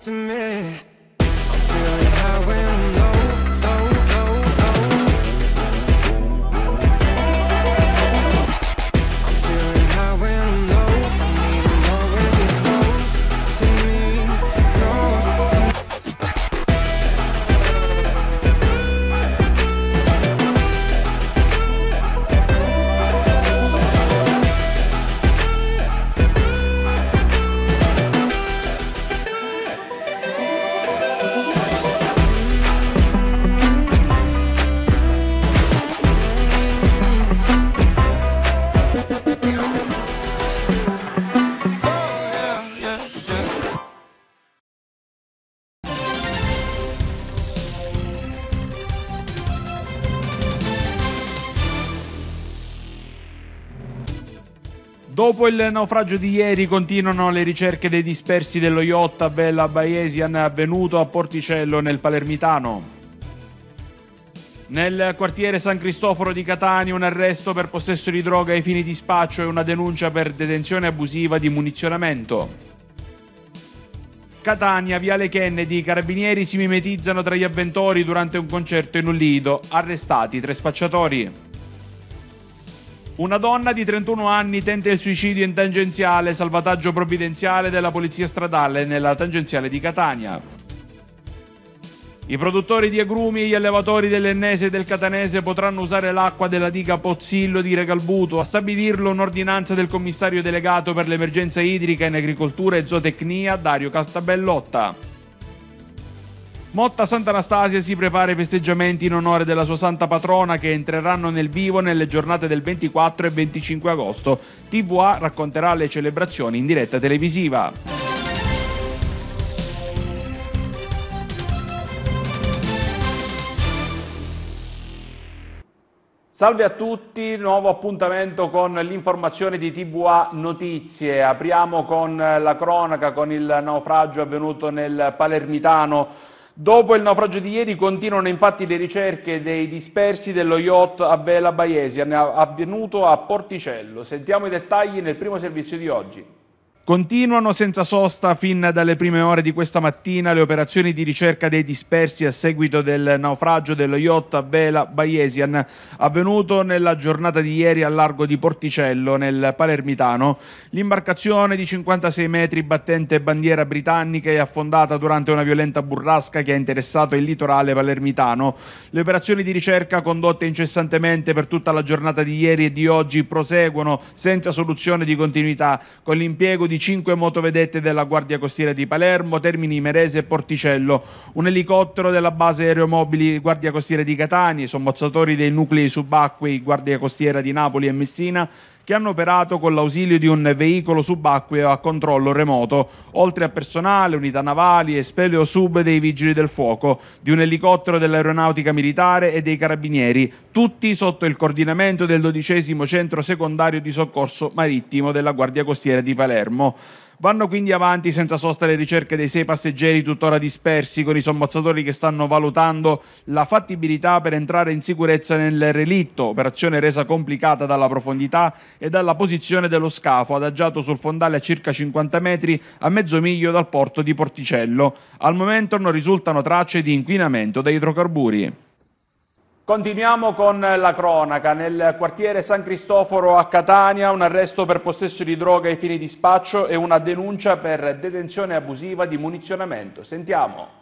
to me. I'm feeling how Dopo il naufragio di ieri continuano le ricerche dei dispersi dello yacht a Vela Baiesian avvenuto a Porticello nel Palermitano. Nel quartiere San Cristoforo di Catania un arresto per possesso di droga ai fini di spaccio e una denuncia per detenzione abusiva di munizionamento. Catania, Viale Kennedy, i carabinieri si mimetizzano tra gli avventori durante un concerto in un lido, arrestati tre spacciatori. Una donna di 31 anni tenta il suicidio in tangenziale, salvataggio provvidenziale della polizia stradale nella tangenziale di Catania. I produttori di agrumi e gli allevatori dell'Ennese e del Catanese potranno usare l'acqua della diga Pozzillo di Regalbuto, a stabilirlo un'ordinanza del commissario delegato per l'emergenza idrica in agricoltura e zootecnia Dario Castabellotta. Motta Sant'Anastasia si prepara i festeggiamenti in onore della sua santa patrona che entreranno nel vivo nelle giornate del 24 e 25 agosto. TVA racconterà le celebrazioni in diretta televisiva. Salve a tutti, nuovo appuntamento con l'informazione di TVA Notizie. Apriamo con la cronaca, con il naufragio avvenuto nel Palermitano Dopo il naufragio di ieri continuano infatti le ricerche dei dispersi dello yacht a Vela Baiesi avvenuto a Porticello. Sentiamo i dettagli nel primo servizio di oggi. Continuano senza sosta fin dalle prime ore di questa mattina le operazioni di ricerca dei dispersi a seguito del naufragio dello yacht a vela Bayesian avvenuto nella giornata di ieri al largo di Porticello nel Palermitano. L'imbarcazione di 56 metri battente bandiera britannica è affondata durante una violenta burrasca che ha interessato il litorale palermitano. Le operazioni di ricerca condotte incessantemente per tutta la giornata di ieri e di oggi proseguono senza soluzione di continuità con l'impiego di 5 motovedette della Guardia Costiera di Palermo, Termini Merese e Porticello, un elicottero della base aeromobili Guardia Costiera di Catania, sommozzatori dei nuclei subacquei Guardia Costiera di Napoli e Messina, che hanno operato con l'ausilio di un veicolo subacqueo a controllo remoto, oltre a personale, unità navali e speleo sub dei vigili del fuoco, di un elicottero dell'aeronautica militare e dei carabinieri, tutti sotto il coordinamento del 12 centro secondario di soccorso marittimo della Guardia Costiera di Palermo. Vanno quindi avanti senza sosta le ricerche dei sei passeggeri tuttora dispersi, con i sommozzatori che stanno valutando la fattibilità per entrare in sicurezza nel relitto, operazione resa complicata dalla profondità e dalla posizione dello scafo adagiato sul fondale a circa 50 metri a mezzo miglio dal porto di Porticello. Al momento non risultano tracce di inquinamento da idrocarburi. Continuiamo con la cronaca. Nel quartiere San Cristoforo a Catania un arresto per possesso di droga ai fini di spaccio e una denuncia per detenzione abusiva di munizionamento. Sentiamo.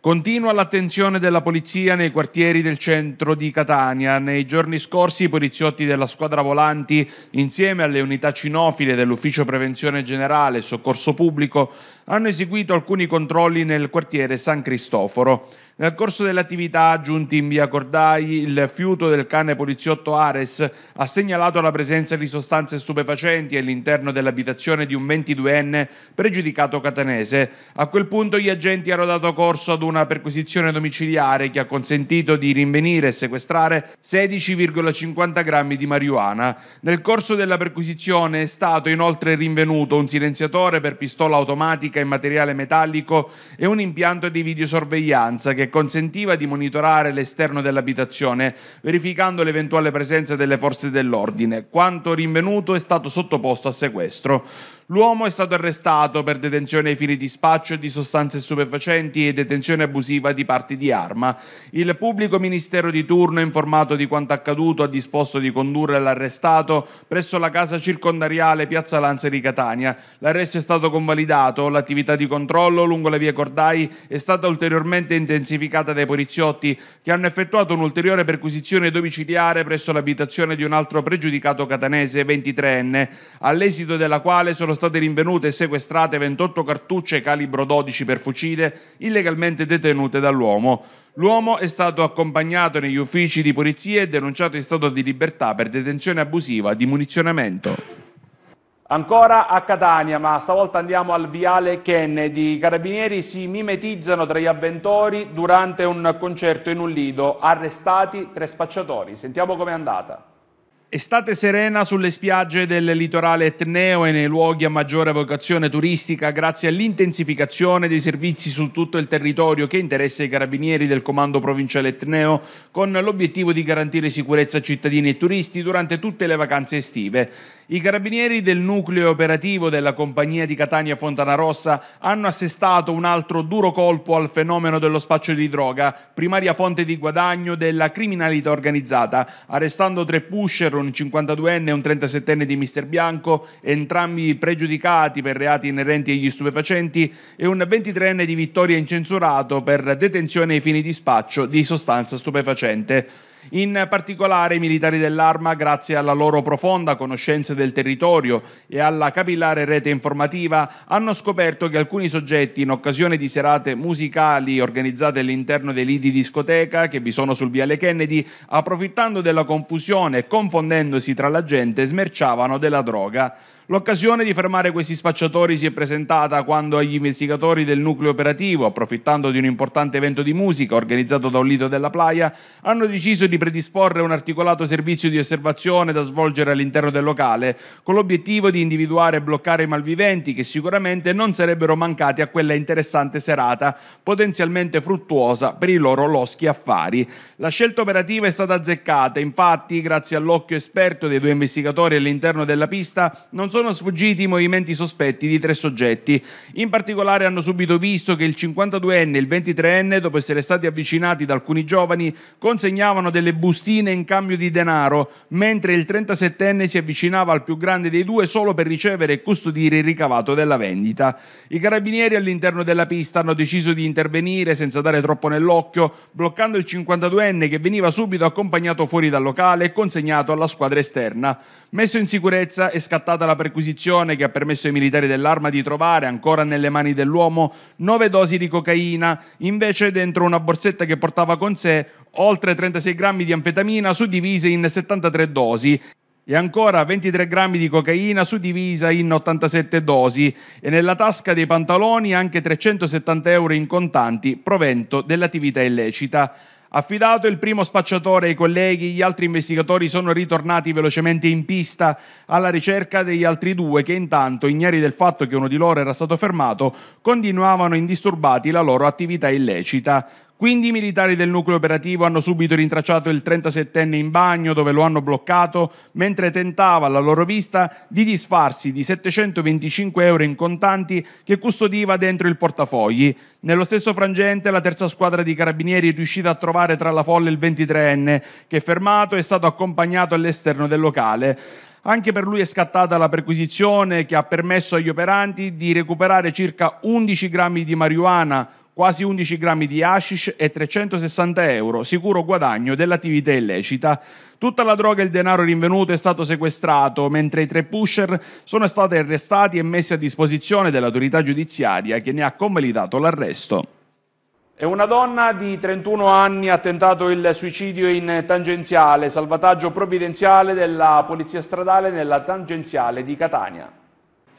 Continua l'attenzione della polizia nei quartieri del centro di Catania. Nei giorni scorsi i poliziotti della squadra volanti, insieme alle unità cinofile dell'Ufficio Prevenzione Generale e Soccorso Pubblico, hanno eseguito alcuni controlli nel quartiere San Cristoforo. Nel corso dell'attività giunti in via Cordai, il fiuto del cane poliziotto Ares ha segnalato la presenza di sostanze stupefacenti all'interno dell'abitazione di un 22enne pregiudicato catanese. A quel punto gli agenti hanno dato corso ad una perquisizione domiciliare che ha consentito di rinvenire e sequestrare 16,50 grammi di marijuana. Nel corso della perquisizione è stato inoltre rinvenuto un silenziatore per pistola automatica plastica in materiale metallico e un impianto di videosorveglianza che consentiva di monitorare l'esterno dell'abitazione, verificando l'eventuale presenza delle forze dell'ordine. Quanto rinvenuto è stato sottoposto a sequestro. L'uomo è stato arrestato per detenzione ai fini di spaccio di sostanze stupefacenti e detenzione abusiva di parti di arma. Il pubblico ministero di turno, informato di quanto accaduto, ha disposto di condurre l'arrestato presso la casa circondariale Piazza Lanza di Catania. L'arresto è stato convalidato, l'attività di controllo lungo le vie Cordai è stata ulteriormente intensificata dai poliziotti che hanno effettuato un'ulteriore perquisizione domiciliare presso l'abitazione di un altro pregiudicato catanese 23enne, all'esito della quale sono state rinvenute e sequestrate 28 cartucce calibro 12 per fucile illegalmente detenute dall'uomo. L'uomo è stato accompagnato negli uffici di polizia e denunciato in stato di libertà per detenzione abusiva di munizionamento. Ancora a Catania, ma stavolta andiamo al viale Kennedy. I carabinieri si mimetizzano tra gli avventori durante un concerto in un lido. Arrestati tre spacciatori. Sentiamo com'è andata. Estate serena sulle spiagge del litorale etneo e nei luoghi a maggiore vocazione turistica grazie all'intensificazione dei servizi su tutto il territorio che interessa i carabinieri del comando provinciale etneo con l'obiettivo di garantire sicurezza a cittadini e turisti durante tutte le vacanze estive. I carabinieri del nucleo operativo della compagnia di Catania Fontana Rossa hanno assestato un altro duro colpo al fenomeno dello spaccio di droga, primaria fonte di guadagno della criminalità organizzata, arrestando tre pusher contro un 52enne e un 37enne di Mister Bianco, entrambi pregiudicati per reati inerenti agli stupefacenti, e un 23enne di Vittoria incensurato per detenzione ai fini di spaccio di sostanza stupefacente. In particolare i militari dell'Arma, grazie alla loro profonda conoscenza del territorio e alla capillare rete informativa, hanno scoperto che alcuni soggetti, in occasione di serate musicali organizzate all'interno dei lidi discoteca che vi sono sul viale Kennedy, approfittando della confusione e confondendosi tra la gente, smerciavano della droga. L'occasione di fermare questi spacciatori si è presentata quando agli investigatori del nucleo operativo, approfittando di un importante evento di musica organizzato da un lito della Playa, hanno deciso di predisporre un articolato servizio di osservazione da svolgere all'interno del locale, con l'obiettivo di individuare e bloccare i malviventi che sicuramente non sarebbero mancati a quella interessante serata, potenzialmente fruttuosa per i loro loschi affari. La scelta operativa è stata azzeccata, infatti, grazie all'occhio esperto dei due investigatori all'interno della pista, non sono sono sfuggiti i movimenti sospetti di tre soggetti. In particolare hanno subito visto che il 52enne e il 23enne, dopo essere stati avvicinati da alcuni giovani, consegnavano delle bustine in cambio di denaro, mentre il 37enne si avvicinava al più grande dei due solo per ricevere e custodire il ricavato della vendita. I carabinieri all'interno della pista hanno deciso di intervenire senza dare troppo nell'occhio, bloccando il 52enne che veniva subito accompagnato fuori dal locale e consegnato alla squadra esterna. Messo in sicurezza è scattata la persecuzione perquisizione che ha permesso ai militari dell'arma di trovare, ancora nelle mani dell'uomo, nove dosi di cocaina, invece dentro una borsetta che portava con sé oltre 36 grammi di anfetamina suddivise in 73 dosi e ancora 23 grammi di cocaina suddivisa in 87 dosi e nella tasca dei pantaloni anche 370 euro in contanti, provento dell'attività illecita. Affidato il primo spacciatore ai colleghi, gli altri investigatori sono ritornati velocemente in pista alla ricerca degli altri due che intanto, ignari del fatto che uno di loro era stato fermato, continuavano indisturbati la loro attività illecita. Quindi i militari del nucleo operativo hanno subito rintracciato il 37enne in bagno dove lo hanno bloccato mentre tentava alla loro vista di disfarsi di 725 euro in contanti che custodiva dentro il portafogli. Nello stesso frangente la terza squadra di carabinieri è riuscita a trovare tra la folla il 23enne che fermato è stato accompagnato all'esterno del locale. Anche per lui è scattata la perquisizione che ha permesso agli operanti di recuperare circa 11 grammi di marijuana, quasi 11 grammi di hashish e 360 euro, sicuro guadagno dell'attività illecita. Tutta la droga e il denaro rinvenuto è stato sequestrato, mentre i tre pusher sono stati arrestati e messi a disposizione dell'autorità giudiziaria che ne ha convalidato l'arresto. E una donna di 31 anni ha tentato il suicidio in tangenziale, salvataggio provvidenziale della polizia stradale nella tangenziale di Catania.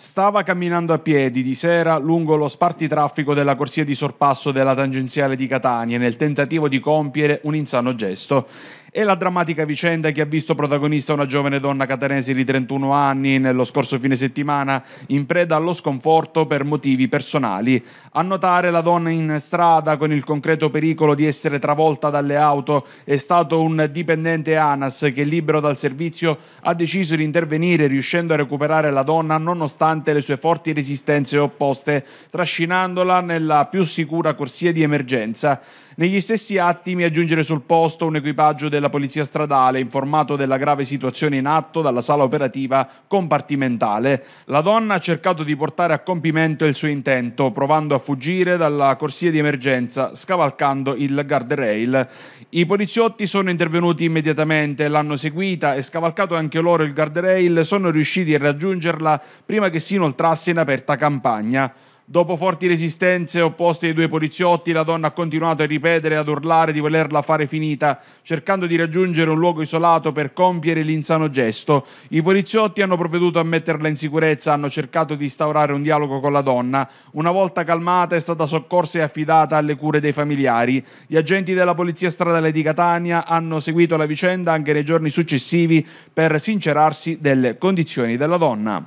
Stava camminando a piedi di sera lungo lo spartitraffico della corsia di sorpasso della tangenziale di Catania nel tentativo di compiere un insano gesto e la drammatica vicenda che ha visto protagonista una giovane donna catanese di 31 anni nello scorso fine settimana in preda allo sconforto per motivi personali. A notare la donna in strada con il concreto pericolo di essere travolta dalle auto è stato un dipendente ANAS che libero dal servizio ha deciso di intervenire riuscendo a recuperare la donna nonostante le sue forti resistenze opposte, trascinandola nella più sicura corsia di emergenza. Negli stessi attimi mi aggiungere sul posto un equipaggio del della Polizia Stradale, informato della grave situazione in atto dalla sala operativa compartimentale. La donna ha cercato di portare a compimento il suo intento, provando a fuggire dalla corsia di emergenza, scavalcando il guardrail. I poliziotti sono intervenuti immediatamente, l'hanno seguita e scavalcato anche loro il guardrail, sono riusciti a raggiungerla prima che si inoltrasse in aperta campagna. Dopo forti resistenze opposte ai due poliziotti, la donna ha continuato a ripetere e ad urlare di volerla fare finita, cercando di raggiungere un luogo isolato per compiere l'insano gesto. I poliziotti hanno provveduto a metterla in sicurezza, hanno cercato di instaurare un dialogo con la donna. Una volta calmata è stata soccorsa e affidata alle cure dei familiari. Gli agenti della polizia stradale di Catania hanno seguito la vicenda anche nei giorni successivi per sincerarsi delle condizioni della donna.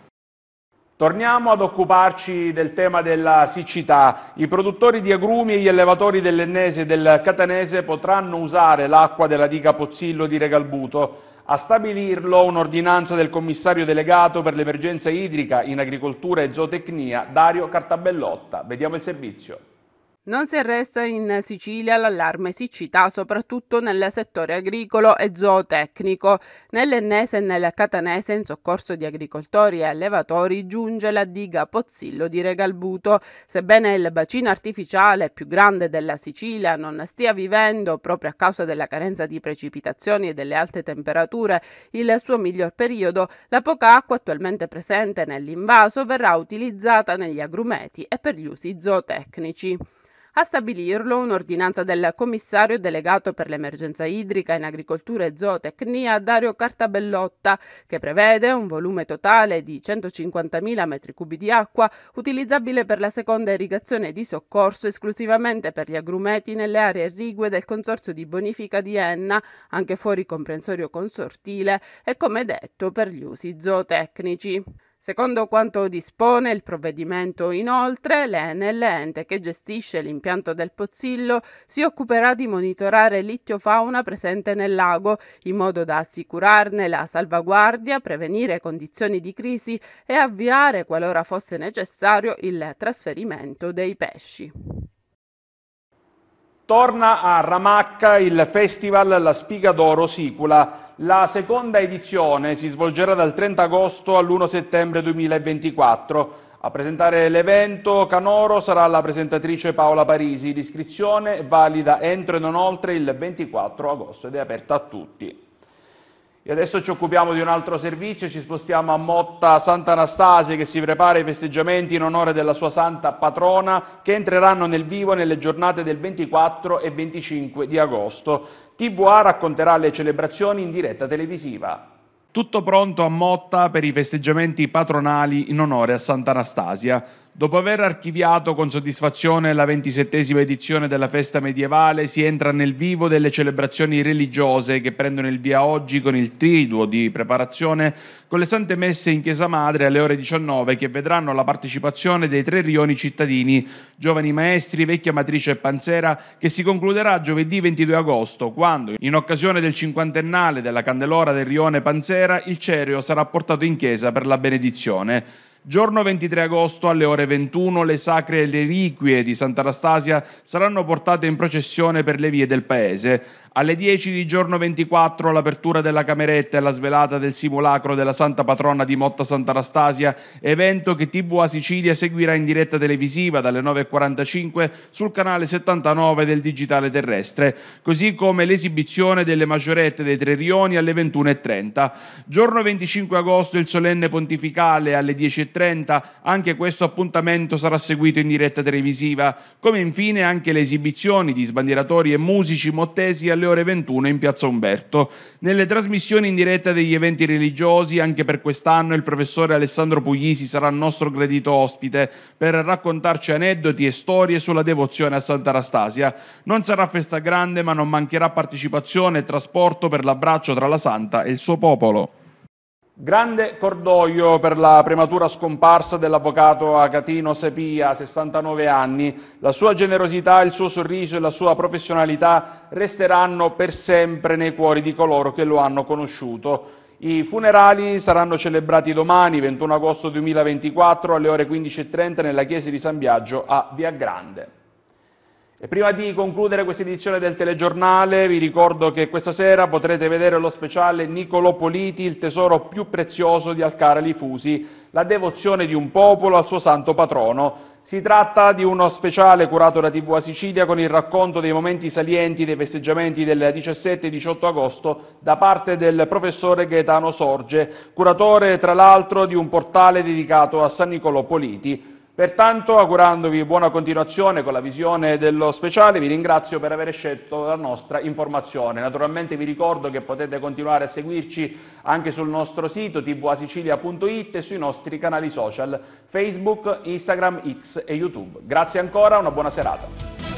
Torniamo ad occuparci del tema della siccità. I produttori di agrumi e gli allevatori dell'Ennese e del Catanese potranno usare l'acqua della diga Pozzillo di Regalbuto. A stabilirlo un'ordinanza del commissario delegato per l'emergenza idrica in agricoltura e zootecnia Dario Cartabellotta. Vediamo il servizio. Non si arresta in Sicilia l'allarme siccità, soprattutto nel settore agricolo e zootecnico. Nell'Ennese e nel Catanese, in soccorso di agricoltori e allevatori, giunge la diga Pozzillo di Regalbuto. Sebbene il bacino artificiale più grande della Sicilia non stia vivendo, proprio a causa della carenza di precipitazioni e delle alte temperature, il suo miglior periodo, la poca acqua attualmente presente nell'invaso verrà utilizzata negli agrumeti e per gli usi zootecnici. A stabilirlo un'ordinanza del commissario delegato per l'emergenza idrica in agricoltura e zootecnia Dario Cartabellotta, che prevede un volume totale di 150.000 m3 di acqua utilizzabile per la seconda irrigazione di soccorso esclusivamente per gli agrumeti nelle aree rigue del Consorzio di Bonifica di Enna, anche fuori comprensorio consortile e come detto per gli usi zootecnici. Secondo quanto dispone il provvedimento, inoltre, l'Enel, ente che gestisce l'impianto del Pozzillo, si occuperà di monitorare l'itiofauna presente nel lago, in modo da assicurarne la salvaguardia, prevenire condizioni di crisi e avviare, qualora fosse necessario, il trasferimento dei pesci. Torna a Ramacca il festival La Spiga d'Oro Sicula. La seconda edizione si svolgerà dal 30 agosto all'1 settembre 2024. A presentare l'evento Canoro sarà la presentatrice Paola Parisi. L'iscrizione è valida entro e non oltre il 24 agosto ed è aperta a tutti. E adesso ci occupiamo di un altro servizio, ci spostiamo a Motta Sant'Anastasia che si prepara ai festeggiamenti in onore della sua santa patrona che entreranno nel vivo nelle giornate del 24 e 25 di agosto. TVA racconterà le celebrazioni in diretta televisiva. Tutto pronto a Motta per i festeggiamenti patronali in onore a Sant'Anastasia. Dopo aver archiviato con soddisfazione la ventisettesima edizione della festa medievale, si entra nel vivo delle celebrazioni religiose che prendono il via oggi con il triduo di preparazione con le sante messe in Chiesa Madre alle ore 19 che vedranno la partecipazione dei tre rioni cittadini, giovani maestri, vecchia matrice e panzera, che si concluderà giovedì 22 agosto, quando, in occasione del cinquantennale della candelora del rione panzera, il cereo sarà portato in chiesa per la benedizione. Giorno 23 agosto alle ore 21 le sacre reliquie di Sant'Anastasia saranno portate in processione per le vie del paese. Alle 10 di giorno 24 l'apertura della cameretta e la svelata del simulacro della Santa Patrona di Motta Sant'Anastasia, evento che TVA Sicilia seguirà in diretta televisiva dalle 9.45 sul canale 79 del digitale terrestre, così come l'esibizione delle maggiorette dei Tre Rioni alle 21.30. Giorno 25 agosto il solenne pontificale alle 10.30 16.30 anche questo appuntamento sarà seguito in diretta televisiva, come infine anche le esibizioni di sbandieratori e musici mottesi alle ore 21 in Piazza Umberto. Nelle trasmissioni in diretta degli eventi religiosi, anche per quest'anno il professore Alessandro Puglisi sarà nostro gradito ospite per raccontarci aneddoti e storie sulla devozione a Santa Anastasia. Non sarà festa grande, ma non mancherà partecipazione e trasporto per l'abbraccio tra la Santa e il suo popolo. Grande cordoglio per la prematura scomparsa dell'avvocato Agatino Sepia, 69 anni. La sua generosità, il suo sorriso e la sua professionalità resteranno per sempre nei cuori di coloro che lo hanno conosciuto. I funerali saranno celebrati domani, 21 agosto 2024, alle ore 15.30 nella chiesa di San Biagio a Via Grande. E prima di concludere questa edizione del telegiornale vi ricordo che questa sera potrete vedere lo speciale Niccolò Politi, il tesoro più prezioso di Alcareli Fusi, la devozione di un popolo al suo santo patrono. Si tratta di uno speciale curato da TV a Sicilia con il racconto dei momenti salienti dei festeggiamenti del 17 e 18 agosto da parte del professore Gaetano Sorge, curatore tra l'altro di un portale dedicato a San Niccolò Politi. Pertanto, augurandovi buona continuazione con la visione dello speciale, vi ringrazio per aver scelto la nostra informazione. Naturalmente vi ricordo che potete continuare a seguirci anche sul nostro sito tvasicilia.it e sui nostri canali social Facebook, Instagram, X e YouTube. Grazie ancora, una buona serata.